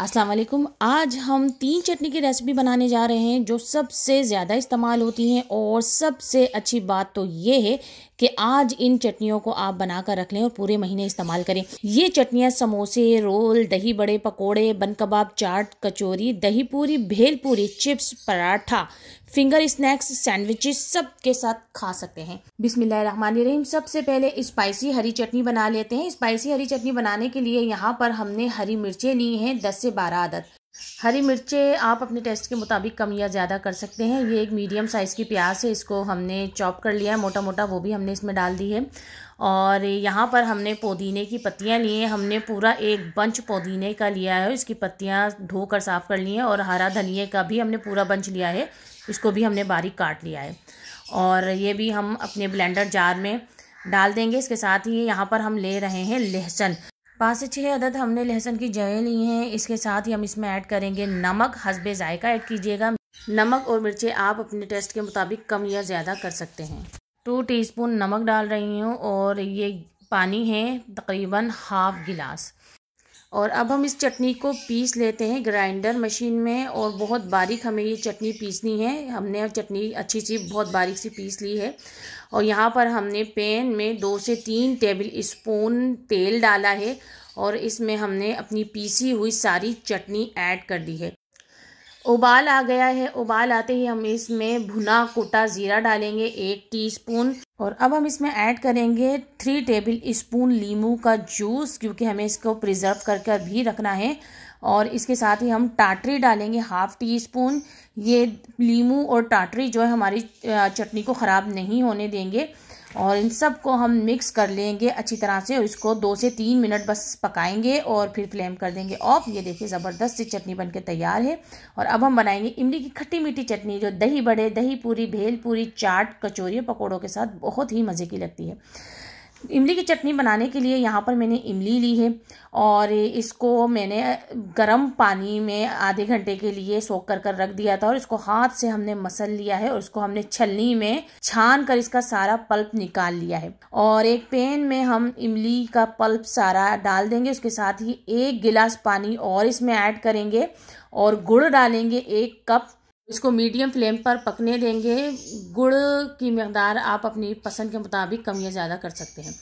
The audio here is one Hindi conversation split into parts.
अस्सलाम वालेकुम आज हम तीन चटनी की रेसिपी बनाने जा रहे हैं जो सबसे ज़्यादा इस्तेमाल होती हैं और सबसे अच्छी बात तो ये है कि आज इन चटनियों को आप बनाकर रख लें और पूरे महीने इस्तेमाल करें ये चटनियाँ समोसे रोल दही बड़े पकोड़े बन कबाब चाट कचौरी दही puri bhel puri chips paratha finger snacks sandwiches सब के साथ खा सकते हैं बिस्मिल्लाहिर्रहमानिर्रहीम सबसे पहले स्पाइसी हरी चटनी बना लेते हैं स्पाइसी हरी चटनी बनाने के लिए यहाँ पर हमने हरी मिर्चें ली हैं दस से बारह आदत हरी मिर्चें आप अपने टेस्ट के मुताबिक कम या ज़्यादा कर सकते हैं ये एक मीडियम साइज़ की प्याज है इसको हमने चॉप कर लिया है मोटा मोटा वो भी हमने इसमें डाल दी है और यहाँ पर हमने पुदीने की पत्तियाँ ली हैं हमने पूरा एक बंच पुदीने का लिया है इसकी पत्तियाँ धोकर साफ़ कर ली हैं और हरा धनिए का भी हमने पूरा बंच लिया है इसको भी हमने बारीक काट लिया है और ये भी हम अपने ब्लेंडर जार में डाल देंगे इसके साथ ही यहाँ पर हम ले रहे हैं लहसुन पाँच से छः अदद हमने लहसुन की जय ली हैं इसके साथ ही हम इसमें ऐड करेंगे नमक हसबे जायका ऐड कीजिएगा नमक और मिर्चें आप अपने टेस्ट के मुताबिक कम या ज़्यादा कर सकते हैं टू टीस्पून नमक डाल रही हूँ और ये पानी है तकरीबन हाफ गिलास और अब हम इस चटनी को पीस लेते हैं ग्राइंडर मशीन में और बहुत बारीक हमें ये चटनी पीसनी है हमने अब चटनी अच्छी सी बहुत बारीक सी पीस ली है और यहाँ पर हमने पैन में दो से तीन टेबल स्पून तेल डाला है और इसमें हमने अपनी पीसी हुई सारी चटनी ऐड कर दी है उबाल आ गया है उबाल आते ही हम इसमें भुना कोटा ज़ीरा डालेंगे एक टी और अब हम इसमें ऐड करेंगे थ्री टेबल स्पून लीमू का जूस क्योंकि हमें इसको प्रिजर्व करके कर भी रखना है और इसके साथ ही हम टाटरी डालेंगे हाफ टी स्पून ये लीमू और टाटरी जो है हमारी चटनी को ख़राब नहीं होने देंगे और इन सब को हम मिक्स कर लेंगे अच्छी तरह से और इसको दो से तीन मिनट बस पकाएंगे और फिर फ्लेम कर देंगे ऑफ ये देखिए ज़बरदस्त सी चटनी बनके तैयार है और अब हम बनाएंगे इमली की खट्टी मीठी चटनी जो दही बड़े दही पूरी भेल पूरी चाट कचौरी पकौड़ों के साथ बहुत ही मज़े की लगती है इमली की चटनी बनाने के लिए यहाँ पर मैंने इमली ली है और इसको मैंने गरम पानी में आधे घंटे के लिए सोख कर कर रख दिया था और इसको हाथ से हमने मसल लिया है और इसको हमने छलनी में छान कर इसका सारा पल्प निकाल लिया है और एक पेन में हम इमली का पल्प सारा डाल देंगे उसके साथ ही एक गिलास पानी और इसमें ऐड करेंगे और गुड़ डालेंगे एक कप इसको मीडियम फ्लेम पर पकने देंगे गुड़ की मकदार आप अपनी पसंद के मुताबिक कम या ज़्यादा कर सकते हैं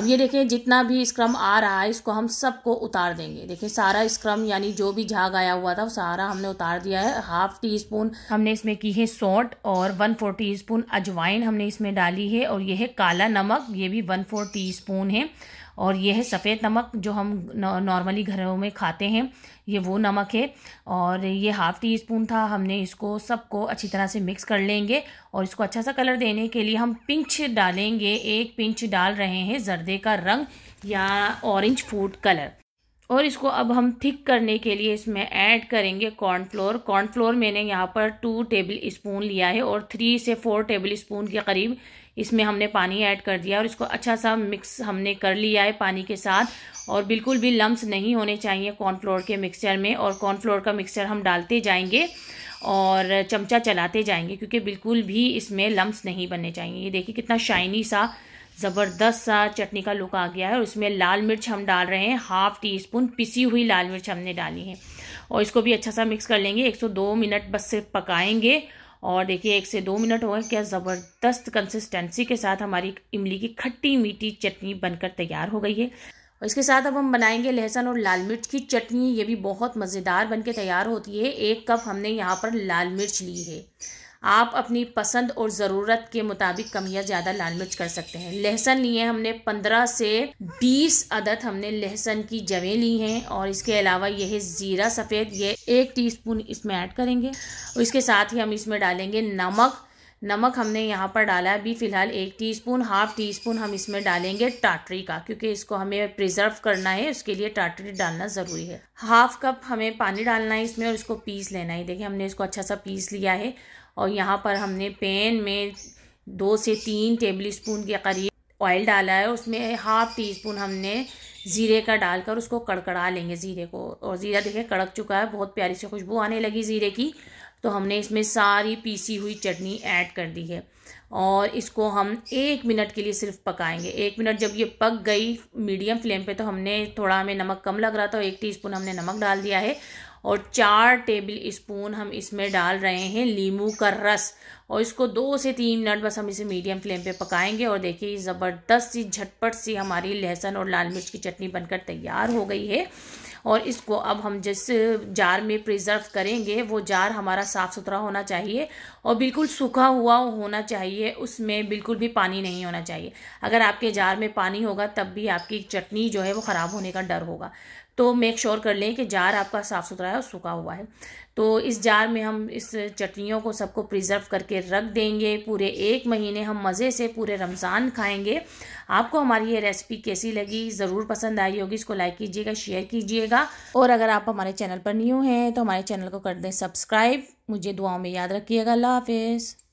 अब ये देखें जितना भी स्क्रम आ रहा है इसको हम सबको उतार देंगे देखें सारा स्क्रम यानी जो भी झाग आया हुआ था वो सारा हमने उतार दिया है हाफ टी स्पून हमने इसमें की है सौट और वन फोर टी स्पून अजवाइन हमने इसमें डाली है और यह है काला नमक ये भी वन फोर टी स्पून है और यह है सफ़ेद नमक जो हम नॉर्मली घरों में खाते हैं ये वो नमक है और ये हाफ़ टी स्पून था हमने इसको इसको सबको अच्छी तरह से मिक्स कर लेंगे और इसको अच्छा सा कलर देने के लिए हम पिंच डालेंगे एक पिंच डाल रहे हैं जर्दे का रंग या ऑरेंज फूड कलर और इसको अब हम थिक करने के लिए इसमें ऐड करेंगे कॉर्नफ्लोर कॉर्नफ्लोर मैंने यहाँ पर टू टेबल स्पून लिया है और थ्री से फोर टेबल स्पून के करीब इसमें हमने पानी ऐड कर दिया और इसको अच्छा सा मिक्स हमने कर लिया है पानी के साथ और बिल्कुल भी लम्ब नहीं होने चाहिए कॉर्नफ्लोर के मिक्सचर में और कॉर्नफ्लोर का मिक्सचर हम डालते जाएंगे और चमचा चलाते जाएंगे क्योंकि बिल्कुल भी इसमें लम्ब नहीं बनने चाहिए ये देखिए कितना शाइनी सा ज़बरदस्त सा चटनी का लुक आ गया है और इसमें लाल मिर्च हम डाल रहे हैं हाफ़ टी स्पून पिसी हुई लाल मिर्च हमने डाली है और इसको भी अच्छा सा मिक्स कर लेंगे 102 मिनट बस सिर्फ पकाएंगे और देखिए एक से दो मिनट हो गए क्या ज़बरदस्त कंसिस्टेंसी के साथ हमारी इमली की खट्टी मीठी चटनी बनकर तैयार हो गई है और इसके साथ अब हम बनाएंगे लहसुन और लाल मिर्च की चटनी ये भी बहुत मज़ेदार बन के तैयार होती है एक कप हमने यहाँ पर लाल मिर्च ली है आप अपनी पसंद और ज़रूरत के मुताबिक कम या ज़्यादा लाल मिर्च कर सकते हैं लहसन लिए हमने पंद्रह से बीस अदद हमने लहसन की जवें ली हैं और इसके अलावा यह ज़ीरा सफ़ेद ये एक टीस्पून इसमें ऐड करेंगे और इसके साथ ही हम इसमें डालेंगे नमक नमक हमने यहाँ पर डाला है अभी फ़िलहाल एक टीस्पून हाफ टी स्पून हम इसमें डालेंगे टाटरी का क्योंकि इसको हमें प्रिजर्व करना है उसके लिए टाटरी डालना ज़रूरी है हाफ कप हमें पानी डालना है इसमें और इसको पीस लेना है देखिए हमने इसको अच्छा सा पीस लिया है और यहाँ पर हमने पेन में दो से तीन टेबल स्पून के करीब ऑयल डाला है उसमें हाफ़ टी स्पून हमने ज़ीरे का डालकर उसको कड़कड़ा लेंगे ज़ीरे को और ज़ीरा देखिए कड़क चुका है बहुत प्यारी सी खुशबू आने लगी ज़ीरे की तो हमने इसमें सारी पीसी हुई चटनी ऐड कर दी है और इसको हम एक मिनट के लिए सिर्फ पकाएंगे एक मिनट जब ये पक गई मीडियम फ्लेम पे तो हमने थोड़ा हमें नमक कम लग रहा था एक टीस्पून हमने नमक डाल दिया है और चार टेबल स्पून हम इसमें डाल रहे हैं लीमू का रस और इसको दो से तीन मिनट बस हम इसे मीडियम फ्लेम पे पकाएंगे और देखिए ज़बरदस्त सी झटपट सी हमारी लहसुन और लाल मिर्च की चटनी बनकर तैयार हो गई है और इसको अब हम जिस जार में प्रिजर्व करेंगे वो जार हमारा साफ़ सुथरा होना चाहिए और बिल्कुल सूखा हुआ होना चाहिए उसमें बिल्कुल भी पानी नहीं होना चाहिए अगर आपके जार में पानी होगा तब भी आपकी चटनी जो है वो ख़राब होने का डर होगा तो मेक श्योर कर लें कि जार आपका साफ़ सुथरा है और सूखा हुआ है तो इस जार में हम इस चटनियों को सबको प्रिजर्व करके रख देंगे पूरे एक महीने हम मज़े से पूरे रमज़ान खाएंगे आपको हमारी ये रेसिपी कैसी लगी ज़रूर पसंद आई होगी इसको लाइक कीजिएगा शेयर कीजिएगा और अगर आप हमारे चैनल पर न्यू हैं तो हमारे चैनल को कर दें सब्सक्राइब मुझे दुआओं में याद रखिएगा अल्लाह हाफिज़